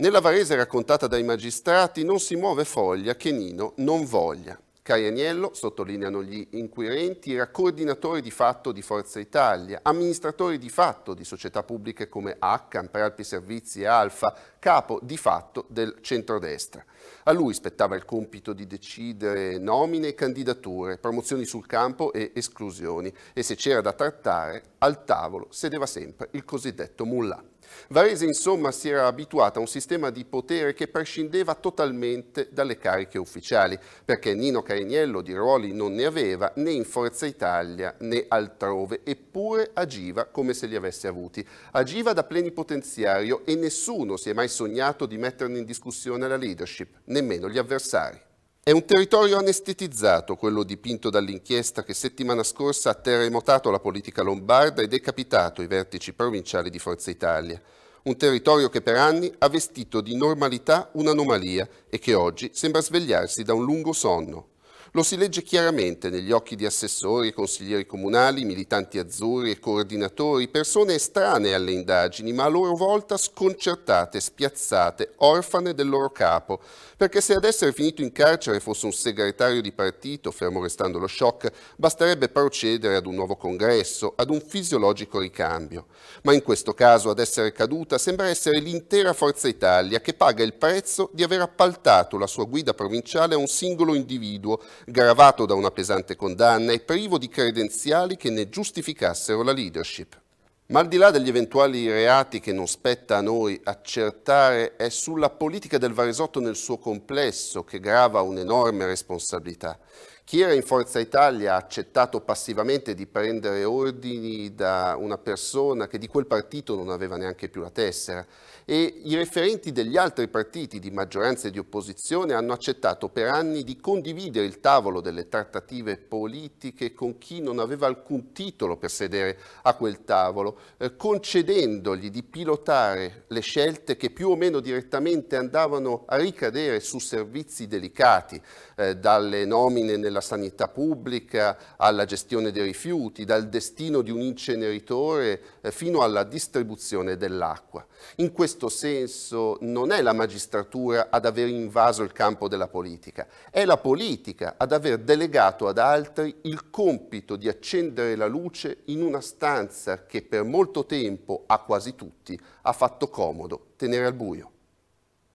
Nella Varese raccontata dai magistrati non si muove foglia che Nino non voglia. Caianiello, sottolineano gli inquirenti, era coordinatore di fatto di Forza Italia, amministratore di fatto di società pubbliche come H, Amperalpi Servizi e Alfa, capo di fatto del centrodestra. A lui spettava il compito di decidere nomine e candidature, promozioni sul campo e esclusioni e se c'era da trattare, al tavolo sedeva sempre il cosiddetto mullah. Varese insomma si era abituata a un sistema di potere che prescindeva totalmente dalle cariche ufficiali, perché Nino Cariniello di ruoli non ne aveva né in Forza Italia né altrove, eppure agiva come se li avesse avuti. Agiva da plenipotenziario e nessuno si è mai sognato di metterne in discussione la leadership, nemmeno gli avversari. È un territorio anestetizzato, quello dipinto dall'inchiesta che settimana scorsa ha terremotato la politica lombarda e decapitato i vertici provinciali di Forza Italia. Un territorio che per anni ha vestito di normalità un'anomalia e che oggi sembra svegliarsi da un lungo sonno. Lo si legge chiaramente negli occhi di assessori, consiglieri comunali, militanti azzurri e coordinatori, persone estranee alle indagini, ma a loro volta sconcertate, spiazzate, orfane del loro capo. Perché se ad essere finito in carcere fosse un segretario di partito, fermo restando lo shock, basterebbe procedere ad un nuovo congresso, ad un fisiologico ricambio. Ma in questo caso ad essere caduta sembra essere l'intera Forza Italia che paga il prezzo di aver appaltato la sua guida provinciale a un singolo individuo gravato da una pesante condanna e privo di credenziali che ne giustificassero la leadership. Ma al di là degli eventuali reati che non spetta a noi accertare, è sulla politica del Varesotto nel suo complesso che grava un'enorme responsabilità, chi era in Forza Italia ha accettato passivamente di prendere ordini da una persona che di quel partito non aveva neanche più la tessera e i referenti degli altri partiti di maggioranza e di opposizione hanno accettato per anni di condividere il tavolo delle trattative politiche con chi non aveva alcun titolo per sedere a quel tavolo, eh, concedendogli di pilotare le scelte che più o meno direttamente andavano a ricadere su servizi delicati, eh, dalle nomine nel della sanità pubblica alla gestione dei rifiuti, dal destino di un inceneritore eh, fino alla distribuzione dell'acqua. In questo senso non è la magistratura ad aver invaso il campo della politica, è la politica ad aver delegato ad altri il compito di accendere la luce in una stanza che per molto tempo a quasi tutti ha fatto comodo tenere al buio.